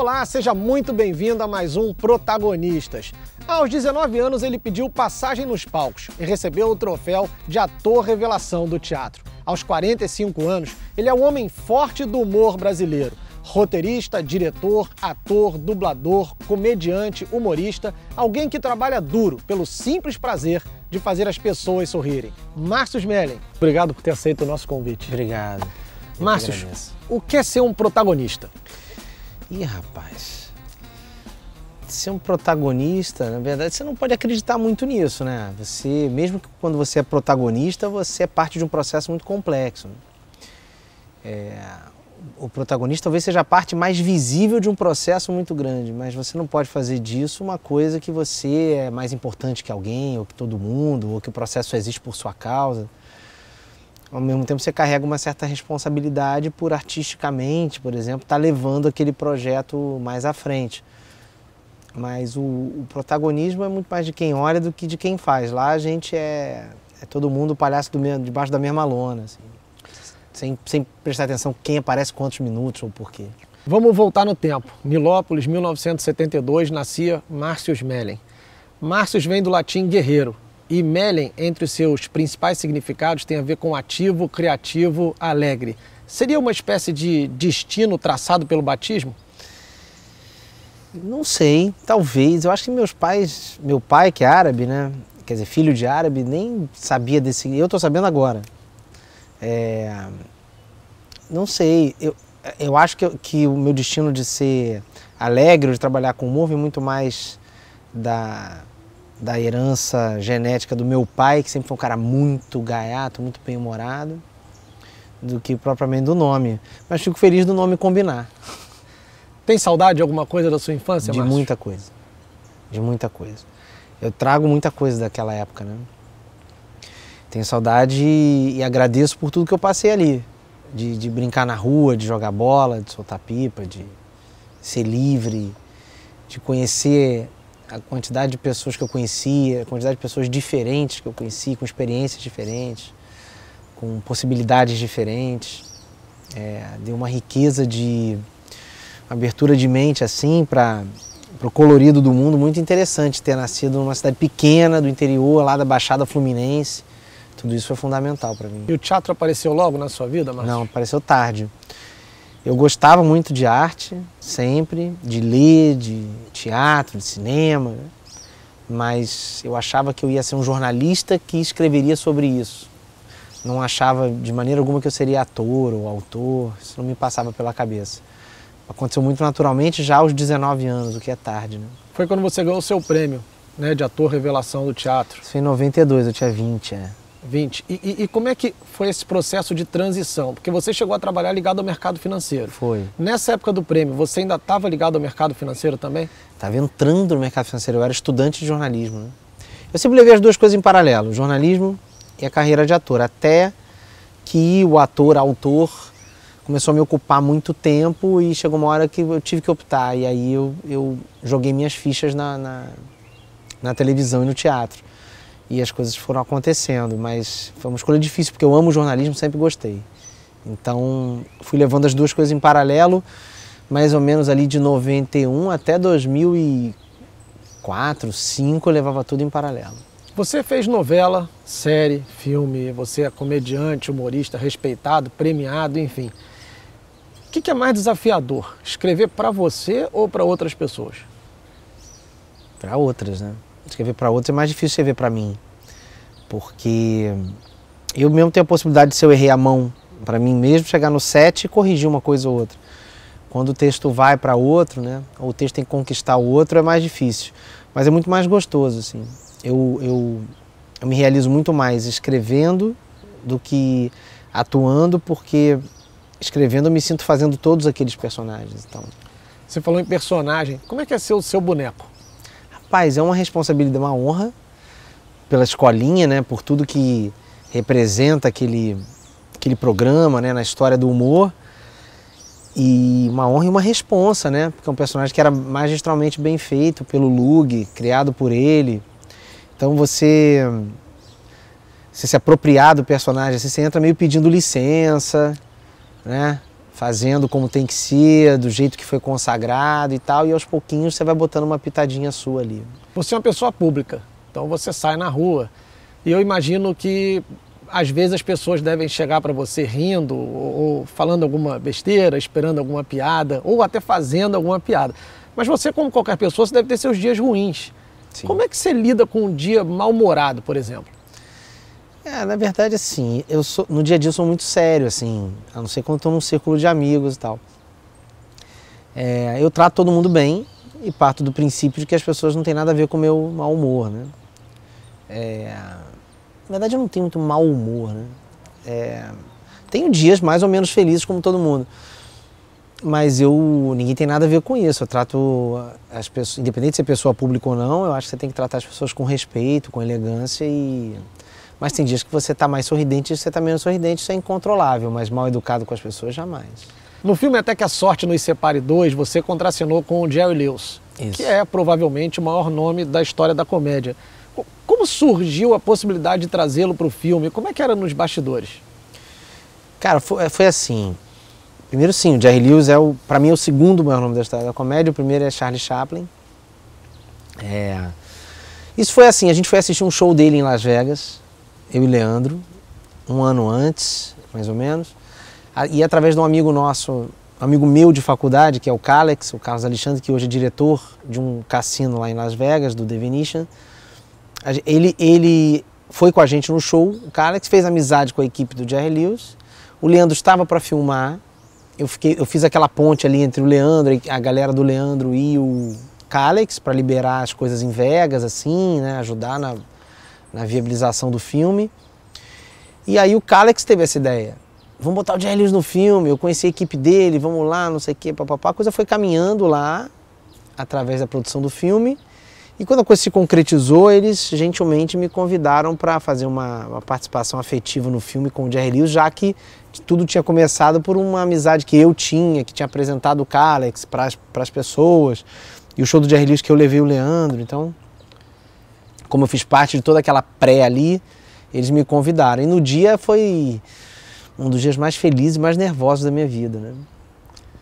Olá, seja muito bem-vindo a mais um Protagonistas. Aos 19 anos, ele pediu passagem nos palcos e recebeu o troféu de ator revelação do teatro. Aos 45 anos, ele é o homem forte do humor brasileiro. Roteirista, diretor, ator, dublador, comediante, humorista, alguém que trabalha duro pelo simples prazer de fazer as pessoas sorrirem. Márcio Mellen, obrigado por ter aceito o nosso convite. Obrigado. Márcio, o que é ser um protagonista? Ih, rapaz, ser é um protagonista, na verdade, você não pode acreditar muito nisso, né? Você, mesmo que quando você é protagonista, você é parte de um processo muito complexo. É, o protagonista talvez seja a parte mais visível de um processo muito grande, mas você não pode fazer disso uma coisa que você é mais importante que alguém, ou que todo mundo, ou que o processo existe por sua causa. Ao mesmo tempo, você carrega uma certa responsabilidade por artisticamente, por exemplo, estar tá levando aquele projeto mais à frente. Mas o, o, protagonismo é muito mais de quem olha do que de quem faz. Lá a gente é, é todo mundo palhaço do mesmo, debaixo da mesma lona, assim. sem, sem prestar atenção quem aparece quantos minutos ou por quê. Vamos voltar no tempo. Nilópolis, 1972, nascia Márcio Smelling. Márcio vem do latim guerreiro e Melen, entre os seus principais significados, tem a ver com ativo, criativo, alegre. Seria uma espécie de destino traçado pelo batismo? Não sei, talvez. Eu acho que meus pais, meu pai que é árabe, né? Quer dizer, filho de árabe, nem sabia desse. Eu estou sabendo agora. É... Não sei. Eu, eu acho que, que o meu destino de ser alegre, de trabalhar com humor, vem muito mais da da herança genética do meu pai, que sempre foi um cara muito gaiato, muito bem-humorado, do que propriamente do nome. Mas fico feliz do nome combinar. Tem saudade de alguma coisa da sua infância, De Márcio? muita coisa. De muita coisa. Eu trago muita coisa daquela época, né? Tenho saudade e agradeço por tudo que eu passei ali. De, de brincar na rua, de jogar bola, de soltar pipa, de ser livre, de conhecer a quantidade de pessoas que eu conhecia, a quantidade de pessoas diferentes que eu conheci, com experiências diferentes, com possibilidades diferentes. É, deu uma riqueza de uma abertura de mente assim para o colorido do mundo muito interessante ter nascido numa cidade pequena do interior lá da Baixada Fluminense tudo isso foi fundamental para mim e o teatro apareceu logo na sua vida Márcio? não apareceu tarde eu gostava muito de arte, sempre, de ler, de teatro, de cinema, mas eu achava que eu ia ser um jornalista que escreveria sobre isso. Não achava de maneira alguma que eu seria ator ou autor, isso não me passava pela cabeça. Aconteceu muito naturalmente já aos 19 anos, o que é tarde. Né? Foi quando você ganhou o seu prêmio né, de ator revelação do teatro. Isso foi em 92, eu tinha 20, é. 20. E, e, e, como é que foi esse processo de transição? Porque você chegou a trabalhar ligado ao mercado financeiro. Foi. Nessa época do prêmio, você ainda estava ligado ao mercado financeiro também? Estava entrando no mercado financeiro. Eu era estudante de jornalismo. Né? Eu sempre levei as duas coisas em paralelo, jornalismo e a carreira de ator. Até que o ator, autor, começou a me ocupar muito tempo e chegou uma hora que eu tive que optar. E aí eu, eu joguei minhas fichas na, na, na televisão e no teatro e as coisas foram acontecendo, mas foi uma escolha difícil porque eu amo jornalismo, sempre gostei. Então fui levando as duas coisas em paralelo, mais ou menos ali de 91 até 2004, 2005 eu levava tudo em paralelo. Você fez novela, série, filme, você é comediante, humorista, respeitado, premiado, enfim. O que é mais desafiador, escrever para você ou para outras pessoas? Para outras, né? Escrever para outros é mais difícil escrever para mim. Porque eu mesmo tenho a possibilidade de, se eu errei a mão para mim mesmo, chegar no set e corrigir uma coisa ou outra. Quando o texto vai para outro, né, ou o texto tem que conquistar o outro, é mais difícil. Mas é muito mais gostoso, assim. Eu, eu, eu me realizo muito mais escrevendo do que atuando, porque escrevendo eu me sinto fazendo todos aqueles personagens. Então. Você falou em personagem. Como é que é ser o seu boneco? Pais, é uma responsabilidade, uma honra pela escolinha, né? Por tudo que representa aquele, aquele programa, né? Na história do humor. E uma honra e uma responsa, né? Porque é um personagem que era magistralmente bem feito pelo Lug, criado por ele. Então você você se apropriar do personagem, assim, você entra meio pedindo licença, né? fazendo como tem que ser, do jeito que foi consagrado e tal, e aos pouquinhos você vai botando uma pitadinha sua ali. Você é uma pessoa pública, então você sai na rua. E eu imagino que às vezes as pessoas devem chegar para você rindo ou, falando alguma besteira, esperando alguma piada ou até fazendo alguma piada. Mas você, como qualquer pessoa, você deve ter seus dias ruins. Sim. Como é que você lida com um dia mal-humorado, por exemplo? É, na verdade, assim, eu sou, no dia a dia eu sou muito sério, assim, a não ser quando estou num círculo de amigos e tal. É, eu trato todo mundo bem e parto do princípio de que as pessoas não têm nada a ver com o meu mau humor, né? É, na verdade, eu não tenho muito mau humor, né? É, tenho dias mais ou menos felizes como todo mundo. Mas eu, ninguém tem nada a ver com isso. Eu trato as pessoas, independente se é pessoa pública ou não, eu acho que você tem que tratar as pessoas com respeito, com elegância e mas tem dias que você está mais sorridente e você está menos sorridente, isso é incontrolável, mas mal educado com as pessoas, jamais. No filme Até que a Sorte nos Separe 2, você contracenou com o Jerry Lewis, isso. que é provavelmente o maior nome da história da comédia. Como surgiu a possibilidade de trazê-lo para o filme? Como é que era nos bastidores? Cara, foi, é, foi assim. Primeiro sim, o Jerry Lewis é o, para mim, é o segundo maior nome da história da comédia. O primeiro é Charlie Chaplin. É... Isso foi assim, a gente foi assistir um show dele em Las Vegas eu e Leandro, um ano antes, mais ou menos, e através de um amigo nosso, amigo meu de faculdade, que é o Calex, o Carlos Alexandre, que hoje é diretor de um cassino lá em Las Vegas, do The Venetian. Ele, ele foi com a gente no show, o Calex fez amizade com a equipe do Jerry Lewis, o Leandro estava para filmar, eu, fiquei, eu fiz aquela ponte ali entre o Leandro, a galera do Leandro e o Calex, para liberar as coisas em Vegas, assim, né, ajudar na na viabilização do filme. E aí o Calex teve essa ideia. Vamos botar o Jerry Lewis no filme, eu conheci a equipe dele, vamos lá, não sei o quê, papapá. A coisa foi caminhando lá, através da produção do filme. E quando a coisa se concretizou, eles gentilmente me convidaram para fazer uma, uma, participação afetiva no filme com o Jerry Lewis, já que tudo tinha começado por uma amizade que eu tinha, que tinha apresentado o Calex para as pessoas, e o show do Jerry Lewis que eu levei o Leandro. Então, como eu fiz parte de toda aquela pré ali, eles me convidaram. E no dia foi um dos dias mais felizes e mais nervosos da minha vida, né?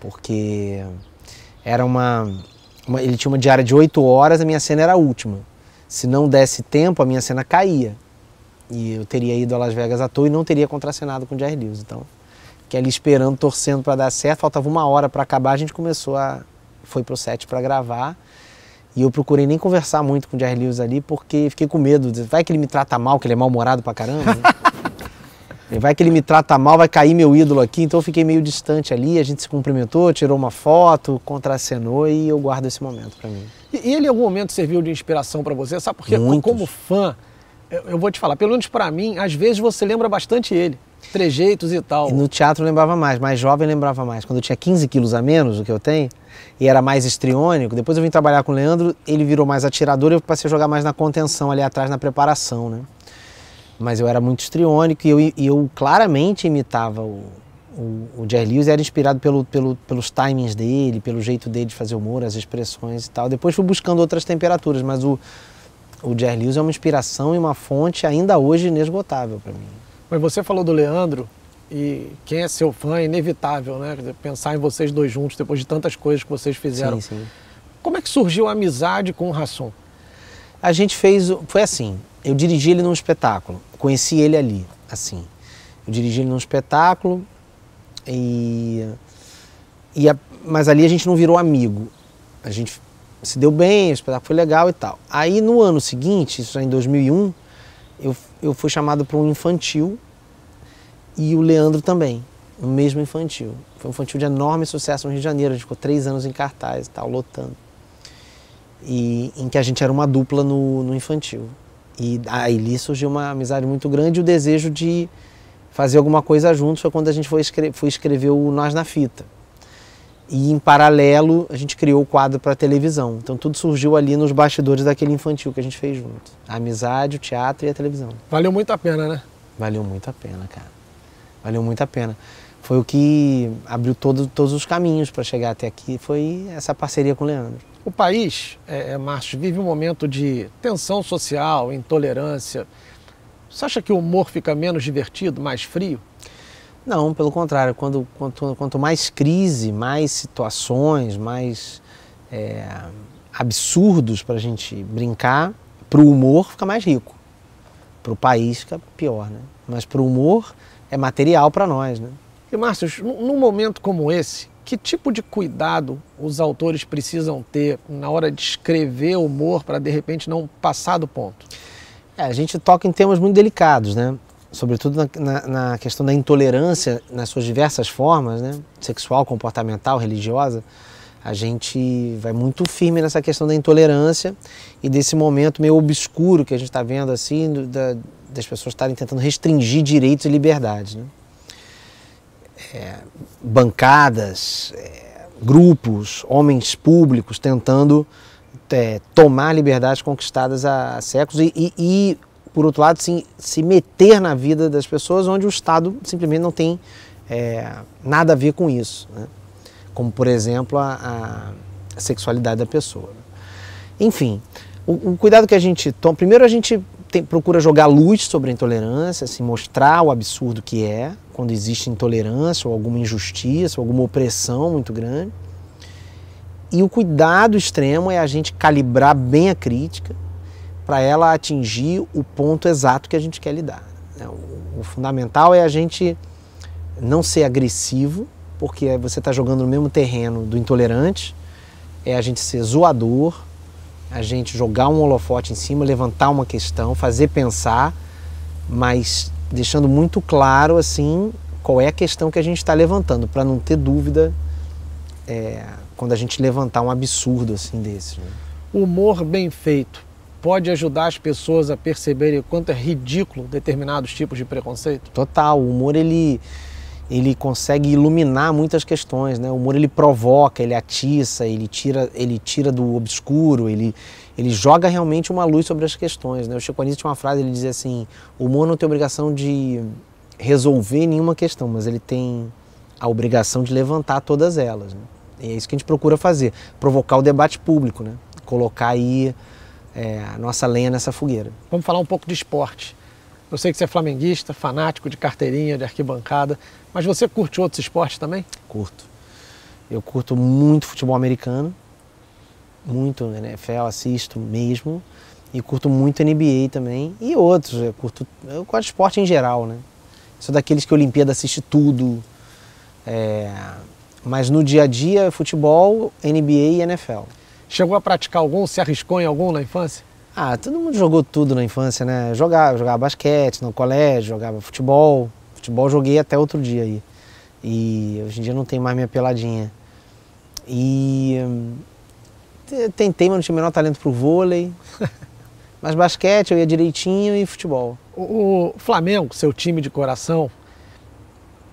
Porque era uma, uma, Ele tinha uma diária de oito horas, a minha cena era a última. Se não desse tempo, a minha cena caía. E eu teria ido a Las Vegas à toa e não teria contracenado com o Jerry Lewis. Então, que ali esperando, torcendo para dar certo, faltava uma hora para acabar, a gente começou a. Foi pro set para gravar. E eu procurei nem conversar muito com o Jerry Lewis ali, porque fiquei com medo. Vai que ele me trata mal, que ele é mal-humorado pra caramba. Né? vai que ele me trata mal, vai cair meu ídolo aqui. Então eu fiquei meio distante ali, a gente se cumprimentou, tirou uma foto, contracenou e eu guardo esse momento para mim. E ele em algum momento serviu de inspiração para você? Sabe porque como fã, eu vou te falar, pelo menos para mim, às vezes você lembra bastante ele trejeitos e tal. E no teatro eu lembrava mais, mais jovem lembrava mais. Quando eu tinha 15 quilos a menos do que eu tenho, e era mais estriônico, depois eu vim trabalhar com o Leandro, ele virou mais atirador e eu passei a jogar mais na contenção ali atrás, na preparação, né? Mas eu era muito estriônico e eu, e eu claramente imitava o, o, o Jerry Lewis, era inspirado pelo, pelo, pelos timings dele, pelo jeito dele de fazer humor, as expressões e tal. Depois fui buscando outras temperaturas, mas o, o Jerry Lewis é uma inspiração e uma fonte ainda hoje inesgotável para mim. Mas você falou do Leandro e quem é seu fã é inevitável, né? Pensar em vocês dois juntos depois de tantas coisas que vocês fizeram. Sim, sim. Como é que surgiu a amizade com o Rassum? A gente fez, foi assim, eu dirigi ele num espetáculo, conheci ele ali, assim. Eu dirigi ele num espetáculo e, e a, mas ali a gente não virou amigo. A gente se deu bem, o espetáculo foi legal e tal. Aí no ano seguinte, isso já em 2001, eu eu fui chamado para um infantil e o Leandro também, no mesmo infantil. Foi um infantil de enorme sucesso no Rio de Janeiro, a gente ficou três anos em cartaz e tal, lotando. E, em que a gente era uma dupla no, no infantil. E aí surgiu uma amizade muito grande e o desejo de fazer alguma coisa juntos foi quando a gente foi, escre foi escrever o Nós na Fita e em paralelo, a gente criou o quadro para televisão. Então tudo surgiu ali nos bastidores daquele infantil que a gente fez junto. A amizade, o teatro e a televisão. Valeu muito a pena, né? Valeu muito a pena, cara. Valeu muito a pena. Foi o que abriu todo, todos os caminhos para chegar até aqui, foi essa parceria com o Leandro. O país, é, é, Márcio, vive um momento de tensão social, intolerância. Você acha que o humor fica menos divertido, mais frio? Não, pelo contrário, quando, quanto, quanto mais crise, mais situações, mais é, absurdos para a gente brincar, para o humor fica mais rico. Para o país fica pior, né? Mas para o humor é material para nós, né? E Márcio, num momento como esse, que tipo de cuidado os autores precisam ter na hora de escrever humor para de repente não passar do ponto? É, a gente toca em temas muito delicados, né? sobretudo na, na, na, questão da intolerância nas suas diversas formas, né? sexual, comportamental, religiosa, a gente vai muito firme nessa questão da intolerância e desse momento meio obscuro que a gente está vendo assim, do, da, das pessoas estarem tentando restringir direitos e liberdades. Né? É, bancadas, é, grupos, homens públicos tentando é, tomar liberdades conquistadas há, séculos e, e, e por outro lado, se, se meter na vida das pessoas onde o Estado simplesmente não tem é, nada a ver com isso. Né? Como, por exemplo, a, a sexualidade da pessoa. Enfim, o, o, cuidado que a gente toma. Primeiro, a gente tem, procura jogar luz sobre a intolerância, assim, mostrar o absurdo que é quando existe intolerância ou alguma injustiça, ou alguma opressão muito grande. E o cuidado extremo é a gente calibrar bem a crítica para ela atingir o ponto exato que a gente quer lidar. Né? O, o fundamental é a gente não ser agressivo, porque você está jogando no mesmo terreno do intolerante, é a gente ser zoador, a gente jogar um holofote em cima, levantar uma questão, fazer pensar, mas deixando muito claro assim qual é a questão que a gente está levantando, para não ter dúvida é, quando a gente levantar um absurdo assim desse. Né? Humor bem feito pode ajudar as pessoas a perceberem o quanto é ridículo determinados tipos de preconceito? Total, o humor ele ele consegue iluminar muitas questões, né? O humor ele provoca, ele atiça, ele tira, ele tira do obscuro, ele, ele joga realmente uma luz sobre as questões, né? O Chico Anísio tinha uma frase, ele dizia assim: "O humor não tem obrigação de resolver nenhuma questão, mas ele tem a obrigação de levantar todas elas". Né? E é isso que a gente procura fazer, provocar o debate público, né? Colocar aí é, a nossa lenha nessa fogueira. Vamos falar um pouco de esporte. Eu sei que você é flamenguista, fanático de carteirinha, de arquibancada, mas você curte outros esportes também? Curto. Eu curto muito futebol americano, muito NFL, assisto mesmo, e curto muito NBA também, e outros, eu curto, eu curto esporte em geral, né? Sou daqueles que a Olimpíada assiste tudo, é... mas no dia a dia, futebol, NBA e NFL. Chegou a praticar algum? Se arriscou em algum na infância? Ah, todo mundo jogou tudo na infância, né? Jogava, jogava basquete no colégio, jogava futebol. Futebol joguei até outro dia aí. E hoje em dia não tem mais minha peladinha. E eh, tentei, mas não tinha o menor talento pro vôlei. mas basquete eu ia direitinho e futebol. O Flamengo, seu time de coração,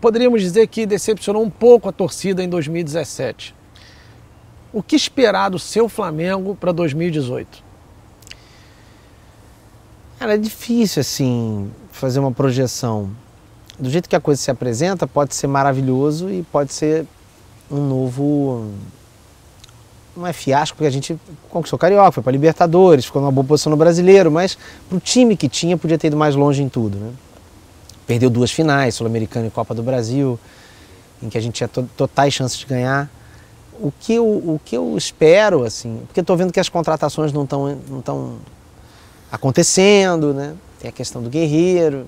poderíamos dizer que decepcionou um pouco a torcida em 2017 o que esperar do seu Flamengo para 2018? Cara, é difícil assim fazer uma projeção. Do jeito que a coisa se apresenta, pode ser maravilhoso e pode ser um novo não é fiasco, porque a gente conquistou Carioca, foi para Libertadores, ficou numa boa posição no brasileiro, mas para o time que tinha, podia ter ido mais longe em tudo. Né? Perdeu duas finais, Sul-Americana e Copa do Brasil, em que a gente tinha totais chances de ganhar o que eu, o que eu espero, assim, porque estou vendo que as contratações não estão não acontecendo, né? Tem a questão do guerreiro.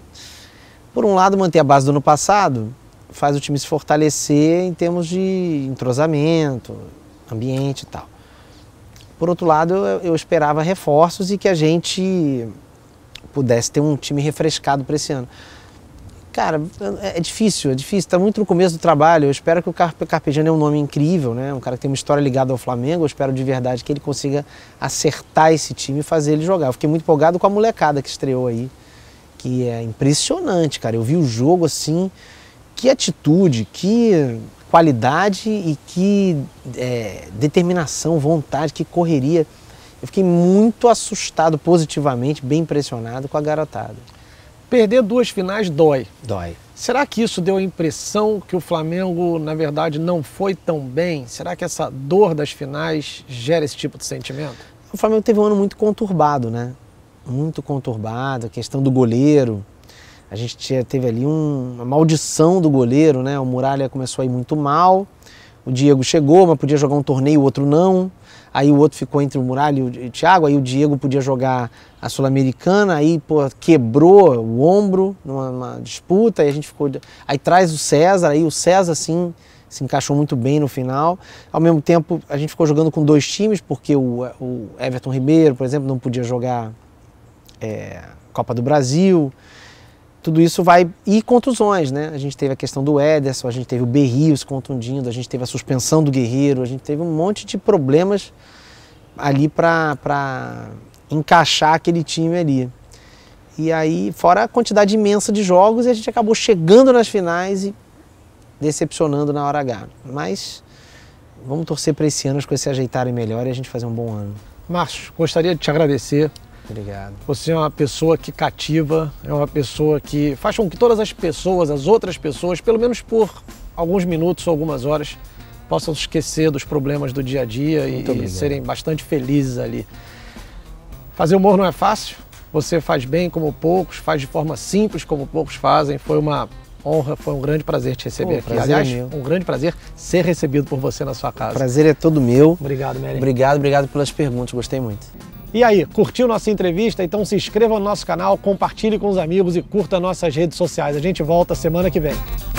Por um lado, manter a base do ano passado faz o time se fortalecer em termos de entrosamento, ambiente e tal. Por outro lado, eu, eu esperava reforços e que a gente pudesse ter um time refrescado para esse ano. Cara, é, é difícil, é difícil. Está muito no começo do trabalho. Eu espero que o Carpegiani é um nome incrível, né? Um cara que tem uma história ligada ao Flamengo. Eu espero de verdade que ele consiga acertar esse time e fazer ele jogar. Eu fiquei muito empolgado com a molecada que estreou aí, que é impressionante, cara. Eu vi o jogo assim, que atitude, que qualidade e que é, determinação, vontade, que correria. Eu fiquei muito assustado positivamente, bem impressionado com a garotada. Perder duas finais dói. Dói. Será que isso deu a impressão que o Flamengo, na verdade, não foi tão bem? Será que essa dor das finais gera esse tipo de sentimento? O Flamengo teve um ano muito conturbado, né? Muito conturbado, a questão do goleiro. A gente teve ali um, uma maldição do goleiro, né? O Muralha começou a ir muito mal. O Diego chegou, mas podia jogar um torneio, o outro não aí o outro ficou entre o Muralha e o Thiago, aí o Diego podia jogar a Sul-Americana, aí pô, quebrou o ombro numa, numa disputa, aí a gente ficou. Aí traz o César, aí o César assim se encaixou muito bem no final. Ao mesmo tempo, a gente ficou jogando com dois times, porque o, o Everton Ribeiro, por exemplo, não podia jogar é, Copa do Brasil tudo isso vai. E contusões, né? A gente teve a questão do Ederson, a gente teve o Berrios contundindo, a gente teve a suspensão do Guerreiro, a gente teve um monte de problemas ali para encaixar aquele time ali. E aí, fora a quantidade imensa de jogos, e a gente acabou chegando nas finais e decepcionando na hora H. Mas vamos torcer para esse ano as coisas se ajeitarem melhor e a gente fazer um bom ano. Márcio, gostaria de te agradecer Obrigado. Você é uma pessoa que cativa, é uma pessoa que faz com que todas as pessoas, as outras pessoas, pelo menos por alguns minutos ou algumas horas, possam esquecer dos problemas do dia a dia e serem bastante felizes ali. Fazer humor não é fácil, você faz bem como poucos, faz de forma simples como poucos fazem. Foi uma honra, foi um grande prazer te receber oh, aqui. É Aliás, é um grande prazer ser recebido por você na sua casa. O prazer é todo meu. Obrigado, Mery. Obrigado, obrigado pelas perguntas, gostei muito. E aí, curtiu nossa entrevista? Então se inscreva no nosso canal, compartilhe com os amigos e curta nossas redes sociais. A gente volta semana que vem.